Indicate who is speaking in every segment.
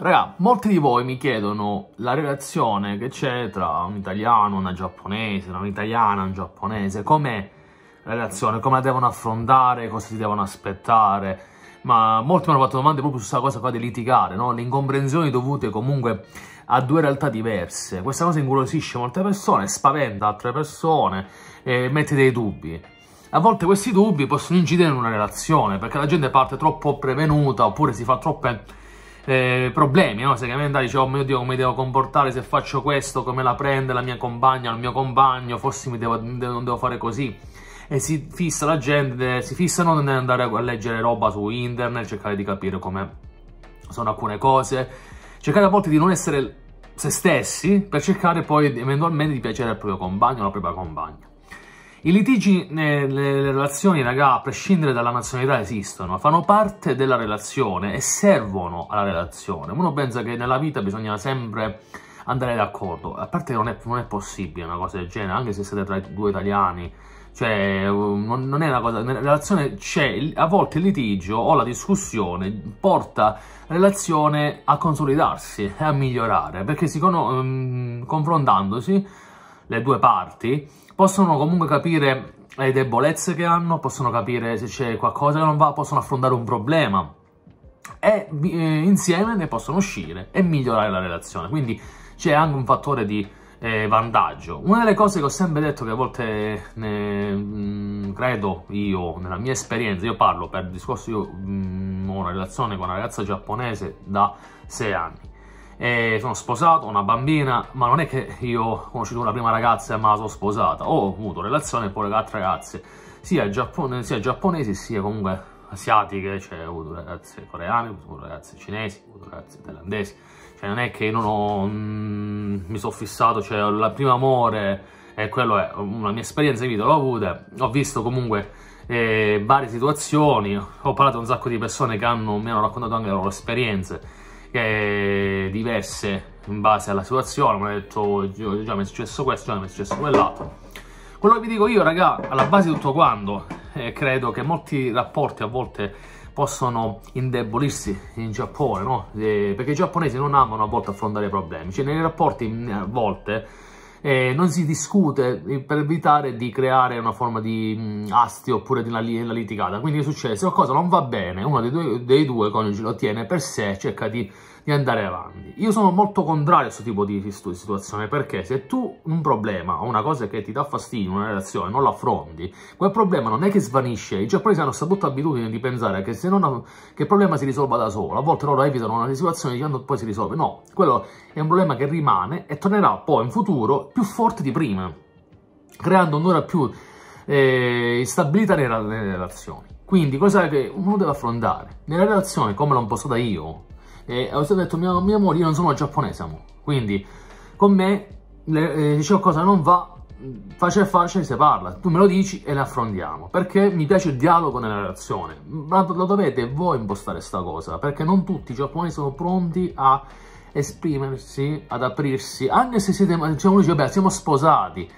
Speaker 1: Raga, molti di voi mi chiedono la relazione che c'è tra un italiano, e una giapponese, tra un'italiana, e un giapponese, com'è la relazione, come la devono affrontare, cosa si devono aspettare, ma molti mi hanno fatto domande proprio su questa cosa qua di litigare, no? le incomprensioni dovute comunque a due realtà diverse. Questa cosa ingolosisce molte persone, spaventa altre persone, eh, mette dei dubbi. A volte questi dubbi possono incidere in una relazione, perché la gente parte troppo prevenuta oppure si fa troppe eh, problemi, no? Seriamente, dice, oh mio Dio, come mi devo comportare se faccio questo, come la prende la mia compagna, il mio compagno, forse devo, non devo fare così. E si fissa la gente, si fissano nell'andare a leggere roba su internet, cercare di capire come sono alcune cose, cercare a volte di non essere se stessi per cercare poi eventualmente di piacere al proprio compagno o alla propria compagna. I litigi nelle relazioni, raga, a prescindere dalla nazionalità, esistono, fanno parte della relazione e servono alla relazione. Uno pensa che nella vita bisogna sempre andare d'accordo, a parte che non è, non è possibile una cosa del genere, anche se siete tra i due italiani, cioè um, non, è una cosa, nella relazione c'è, a volte il litigio o la discussione porta la relazione a consolidarsi e a migliorare, perché si, um, confrontandosi le due parti possono comunque capire le eh, debolezze che hanno, possono capire se c'è qualcosa che non va, possono affrontare un problema e eh, insieme ne possono uscire e migliorare la relazione. Quindi c'è anche un fattore di eh, vantaggio. Una delle cose che ho sempre detto che a volte ne, mh, mm, credo io, nella mia esperienza, io parlo per discorso, io mh, mm, ho una relazione con una ragazza giapponese da sei anni eh, sono sposato, ho una bambina, ma non è che io ho conosciuto una prima ragazza e me la sono sposata, ho avuto relazione pure con altre ragazze, sia, giappone, sia giapponesi sia comunque asiatiche, cioè ho avuto ragazze coreane, ho avuto ragazze cinesi, ho avuto ragazze thailandesi, cioè non è che io non ho, mm, mi sono fissato, cioè il primo amore, e quello è una mia esperienza di vita, l'ho avuta, ho visto comunque eh, varie situazioni, ho parlato con un sacco di persone che hanno, mi hanno raccontato anche le loro esperienze, eh, diverse in base alla situazione, mi ha detto già mi è successo questo, già mi è successo quell'altro. Quello che vi dico io, raga, alla base di tutto quanto, eh, credo che molti rapporti a volte possono indebolirsi in Giappone, no? eh, perché i giapponesi non amano a volte affrontare i problemi, cioè nei rapporti mm, a volte eh, non si discute per evitare di creare una forma di mh, mm, astio oppure di una, li una litigata. Quindi che succede? Se qualcosa non va bene, uno dei due, dei due coniugi lo tiene per sé, cerca di di andare avanti. Io sono molto contrario a questo tipo di situazione perché se tu un problema o una cosa che ti dà fastidio in una relazione non l'affronti, quel problema non è che svanisce. I giapponesi hanno questa brutta abitudine di pensare che, non, che, il problema si risolva da solo. A volte loro evitano una situazione dicendo poi si risolve. No, quello è un problema che rimane e tornerà poi in futuro più forte di prima, creando un'ora più eh, stabilità nelle, relazioni. Quindi cosa che uno deve affrontare? Nella relazione, come l'ho impostata io, e ho sempre detto, mia, mio amore, io non sono giapponese, amore. Quindi, con me, le, eh, dicevo cosa non va, faccia a faccia si parla, tu me lo dici e ne affrontiamo, perché mi piace il dialogo nella relazione, ma lo dovete voi impostare sta cosa, perché non tutti i giapponesi sono pronti a esprimersi, ad aprirsi, anche se siete, diciamo, dice, beh, siamo sposati,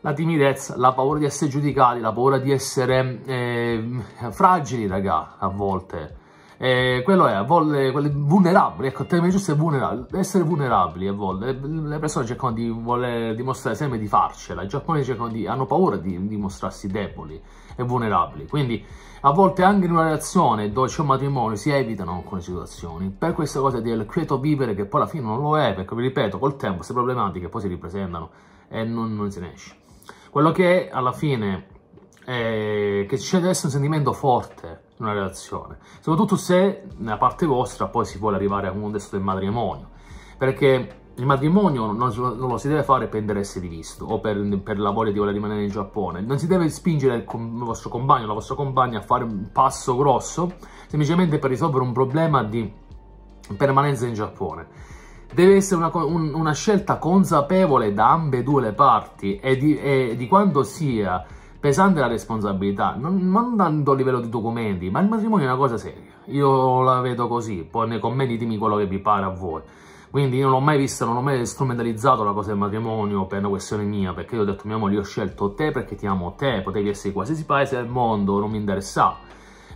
Speaker 1: la timidezza, la paura di essere giudicati, la paura di essere eh, fragili, raga, a volte, eh, quello è, a volte, quelle vulnerabili, ecco, il termine giusto è vulnerabile, essere vulnerabili a volte, le persone cercano di voler dimostrare sempre di farcela, i giapponesi cercano di, hanno paura di dimostrarsi deboli e vulnerabili, quindi a volte anche in una relazione dove c'è un matrimonio si evitano alcune situazioni, per questa cosa del credo vivere che poi alla fine non lo è, perché vi ripeto, col tempo queste problematiche poi si ripresentano e non, non se ne esce. Quello che è, alla fine eh, è che c'è adesso un sentimento forte una relazione, soprattutto se da parte vostra poi si vuole arrivare a un contesto del matrimonio, perché il matrimonio non, non, lo si deve fare per interesse di visto o per, per, la voglia di voler rimanere in Giappone, non si deve spingere il, il vostro compagno o la vostra compagna a fare un passo grosso semplicemente per risolvere un problema di permanenza in Giappone deve essere una, un, una, scelta consapevole da ambedue le parti e di, e di quanto sia pesante la responsabilità, non, non, tanto a livello di documenti, ma il matrimonio è una cosa seria. Io la vedo così, poi nei commenti ditemi quello che vi pare a voi. Quindi io non l'ho mai vista, non ho mai strumentalizzato la cosa del matrimonio per una questione mia, perché io ho detto mia moglie, ho scelto te perché ti amo te, potevi essere in qualsiasi paese del mondo, non mi interessava.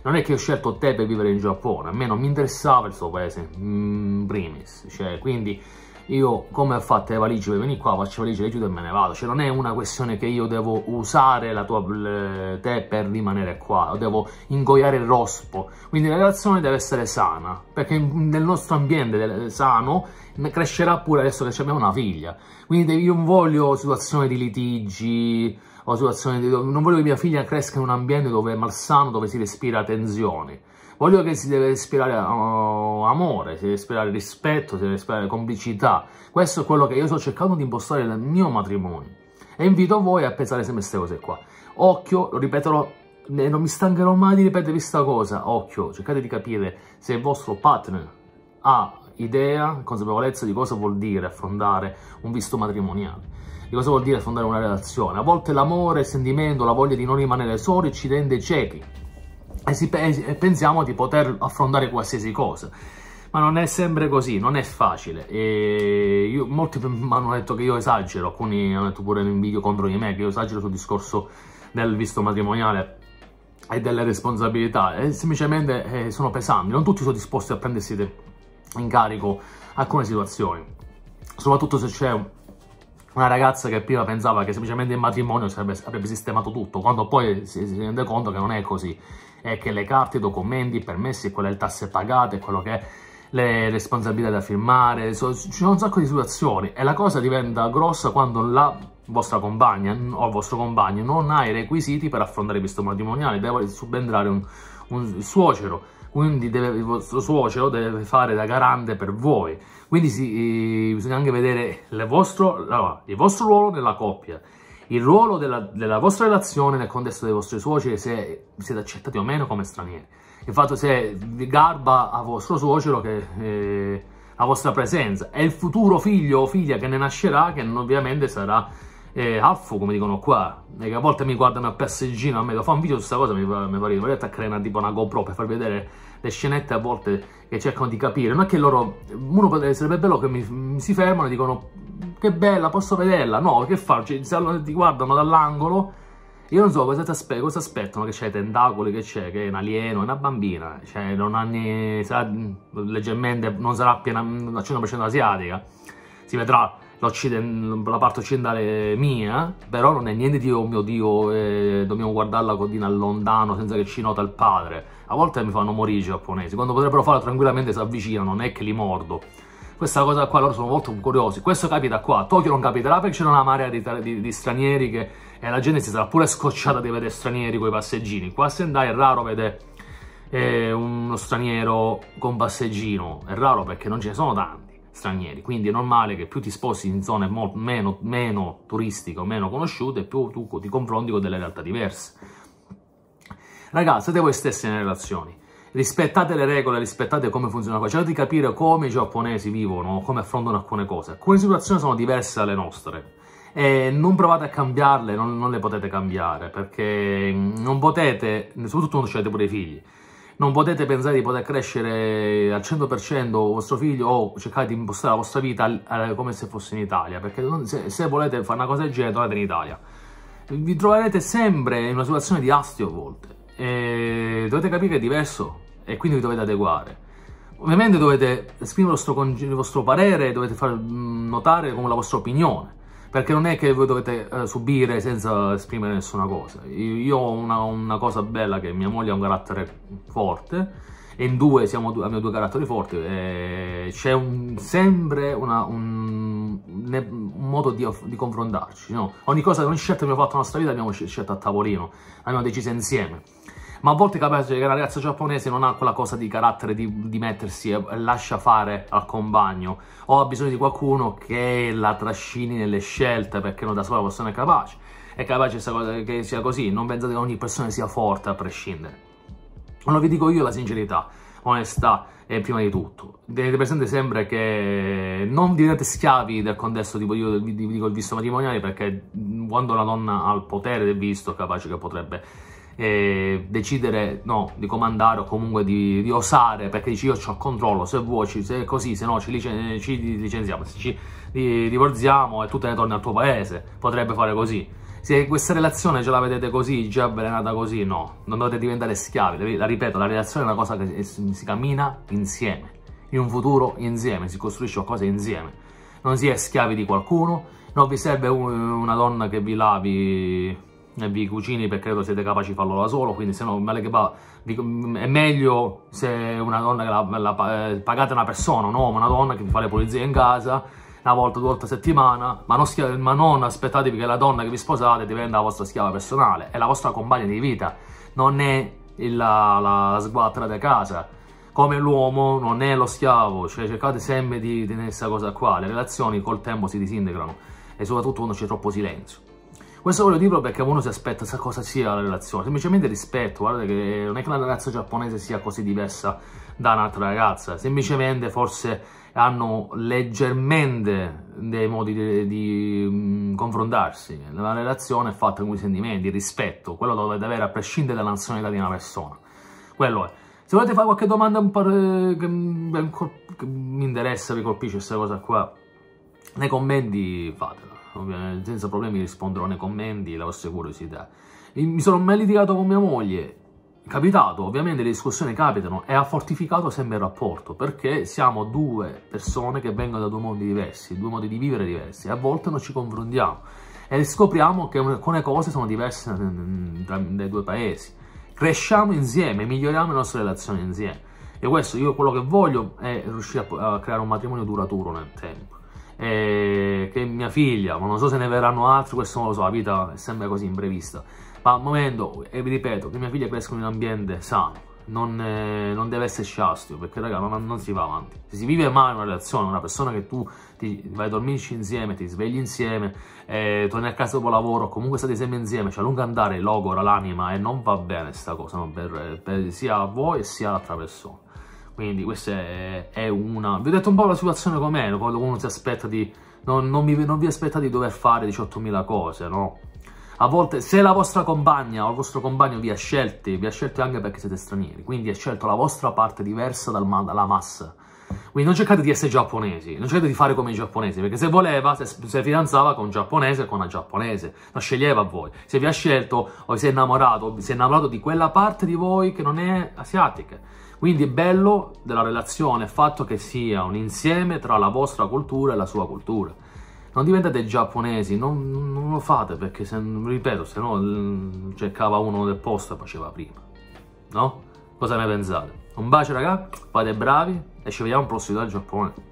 Speaker 1: Non è che ho scelto te per vivere in Giappone, a me non mi interessava il suo paese, in primis, cioè, quindi io come ho fatto le valigie, vieni qua, faccio le valigie, le chiudo e me ne vado, cioè non è una questione che io devo usare la tua, te per rimanere qua, o devo ingoiare il rospo, quindi la relazione deve essere sana, perché nel nostro ambiente sano crescerà pure adesso che abbiamo una figlia, quindi io non voglio situazioni di litigi, o situazioni di, non voglio che mia figlia cresca in un ambiente dove è malsano, dove si respira tensione, Voglio che si deve respirare uh, amore, si deve respirare rispetto, si deve respirare complicità. Questo è quello che io sto cercando di impostare nel mio matrimonio. E invito voi a pensare sempre queste cose qua. Occhio, lo ripeterò, non mi stancherò mai di ripetere questa cosa. Occhio, cercate di capire se il vostro partner ha idea, consapevolezza di cosa vuol dire affrontare un visto matrimoniale. Di cosa vuol dire affrontare una relazione. A volte l'amore, il sentimento, la voglia di non rimanere soli ci rende ciechi e, pe e pensiamo di poter affrontare qualsiasi cosa ma non è sempre così, non è facile. E io, molti mi hanno detto che io esagero, alcuni hanno detto pure in video contro di me che io esagero sul discorso del visto matrimoniale e delle responsabilità, e semplicemente eh, sono pesanti, non tutti sono disposti a prendersi in carico alcune situazioni, soprattutto se c'è una ragazza che prima pensava che semplicemente il matrimonio sarebbe, avrebbe sistemato tutto, quando poi si, si rende conto che non è così è che le carte, i documenti, i permessi, quelle le tasse pagate, quello che è le responsabilità da firmare, so, ci sono un sacco di situazioni e la cosa diventa grossa quando la vostra compagna o il vostro compagno non ha i requisiti per affrontare questo matrimoniale, deve subentrare un, un suocero, quindi deve, il vostro suocero deve fare da garante per voi, quindi si, bisogna anche vedere il vostro, allora, il vostro ruolo nella coppia il ruolo della, della, vostra relazione nel contesto dei vostri suoceri, se siete accettati o meno come stranieri. Il fatto se vi garba a vostro suocero che, eh, la vostra presenza e il futuro figlio o figlia che ne nascerà, che ovviamente sarà eh, affo, come dicono qua. E che a volte mi guardano a passeggino, a me lo fa un video su questa cosa, mi fa, mi fa a creare una, tipo una GoPro per far vedere le scenette a volte che cercano di capire. Non è che loro... Uno potrebbe, sarebbe bello che mi, mi si fermano e dicono che bella, posso vederla? No, che faccio? Cioè, ti guardano dall'angolo. Io non so cosa, aspe cosa aspettano, che c'è tentacoli, che c'è, che è un alieno, è una bambina, cioè non ha ne, sarà, leggermente, non sarà piena al 100% asiatica, si vedrà la parte occidentale mia, però non è niente di oh mio Dio, eh, dobbiamo guardarla così lontano senza che ci nota il padre. A volte mi fanno morire i giapponesi, quando potrebbero farlo tranquillamente si avvicinano, non è che li mordo. Questa cosa qua loro sono molto curiosi. Questo capita qua. Tokyo non capiterà perché c'è una marea di, di, di stranieri che, e la gente si sarà pure scocciata di vedere stranieri con i passeggini. Qua a Sendai è raro vedere eh, uno straniero con passeggino. È raro perché non ce ne sono tanti stranieri. Quindi è normale che più ti sposti in zone meno, meno turistiche o meno conosciute, più tu ti confronti con delle realtà diverse. Ragazzi, siete voi stessi nelle relazioni rispettate le regole, rispettate come funziona qua, cercate di capire come i giapponesi vivono, come affrontano alcune cose. Alcune situazioni sono diverse dalle nostre. E non provate a cambiarle, non, non le potete cambiare, perché mm, non potete, soprattutto quando avete pure i figli, non potete pensare di poter crescere al 100% vostro figlio o cercare di impostare la vostra vita come se fosse in Italia, perché non, se, se, volete fare una cosa del genere tornate in Italia. Vi troverete sempre in una situazione di astio a volte. E dovete capire che è diverso e quindi vi dovete adeguare. Ovviamente dovete esprimere il vostro, il vostro parere, dovete far notare come la vostra opinione, perché non è che voi dovete eh, subire senza esprimere nessuna cosa. Io, io ho una, una, cosa bella che mia moglie ha un carattere forte, e in due siamo, abbiamo due caratteri forti, e c'è un, sempre una, un, un, modo di, di confrontarci. No? Ogni cosa, ogni scelta che abbiamo fatto nella nostra vita abbiamo scelto a tavolino, abbiamo deciso insieme ma a volte capace che la ragazza giapponese non ha quella cosa di carattere di, di mettersi e lascia fare al compagno o ha bisogno di qualcuno che la trascini nelle scelte perché non da sola la persona è capace. È capace che sia così, non pensate che ogni persona sia forte a prescindere. Non vi dico io la sincerità, onestà e prima di tutto. Tenete presente sempre che non diventate schiavi del contesto tipo io vi dico il visto matrimoniale perché quando la donna ha il potere del visto è capace che potrebbe eh, decidere no, di comandare o comunque di, di osare perché dici io ho controllo, se vuoi, se è così, se no ci, licen ci licenziamo, se ci divorziamo e tu te ne torni al tuo paese, potrebbe fare così. Se questa relazione ce la vedete così, già avvelenata così, no, non dovete diventare schiavi, la ripeto, la relazione è una cosa che si cammina insieme, in un futuro insieme, si costruisce qualcosa insieme, non si è schiavi di qualcuno, non vi serve una donna che vi lavi e vi cucini perché credo siete capaci di farlo da solo, quindi se no male che va, è meglio se una donna che la, la, eh, pagate una persona, un uomo Una donna che vi fa le pulizie in casa una volta, due volte a settimana, ma non, ma non, aspettatevi che la donna che vi sposate diventa la vostra schiava personale, è la vostra compagna di vita, non è il, la, la sguatra da casa. Come l'uomo non è lo schiavo, cioè cercate sempre di tenere questa cosa qua, le relazioni col tempo si disintegrano e soprattutto quando c'è troppo silenzio. Questo voglio dirlo perché uno si aspetta sa cosa sia la relazione, semplicemente rispetto, guardate che non è che una ragazza giapponese sia così diversa da un'altra ragazza, semplicemente forse hanno leggermente dei modi di, di mh, mm, confrontarsi, la relazione è fatta con i sentimenti, il rispetto, quello dovete avere a prescindere dalla nazionalità di una persona, quello è. Se volete fare qualche domanda un po' eh, che, che, mm, che mi interessa, vi colpisce questa cosa qua, nei commenti fatela, ovviamente senza problemi risponderò nei commenti, la vostra curiosità. Mi sono mai litigato con mia moglie, capitato, ovviamente le discussioni capitano e ha fortificato sempre il rapporto perché siamo due persone che vengono da due mondi diversi, due modi di vivere diversi, a volte non ci confrontiamo e scopriamo che alcune cose sono diverse dai due paesi. Cresciamo insieme, miglioriamo le nostre relazioni insieme e questo io quello che voglio è riuscire a creare un matrimonio duraturo nel tempo eh, che mia figlia, ma non so se ne verranno altri, questo non lo so, la vita è sempre così imprevista. Ma al momento, e vi ripeto, che mia figlia cresca in un ambiente sano, non, eh, non, deve essere sciastio, perché raga, non, non, si va avanti. Se si vive male una relazione, una persona che tu ti, vai a dormirci insieme, ti svegli insieme, eh, torni a casa dopo lavoro, comunque state sempre insieme, cioè a lungo andare logora l'anima e non va bene sta cosa, no? per, per, sia a voi sia all'altra persona. Quindi questa è, è una... Vi ho detto un po' la situazione com'è, quando uno si aspetta di... Non, non, vi, non vi aspettate di dover fare 18.000 cose, no? A volte, se la vostra compagna o il vostro compagno vi ha scelti, vi ha scelti anche perché siete stranieri, quindi ha scelto la vostra parte diversa dal, dalla massa. Quindi non cercate di essere giapponesi, non cercate di fare come i giapponesi, perché se voleva, se, se fidanzava con un giapponese, o con una giapponese, non sceglieva voi. Se vi ha scelto o si è innamorato, si è innamorato di quella parte di voi che non è asiatica quindi è bello della relazione il fatto che sia un insieme tra la vostra cultura e la sua cultura. Non diventate giapponesi, non, non lo fate perché, se, ripeto, se no cercava cioè, uno del posto e faceva prima. No? Cosa ne pensate? Un bacio raga, fate bravi e ci vediamo prossimo dal Giappone.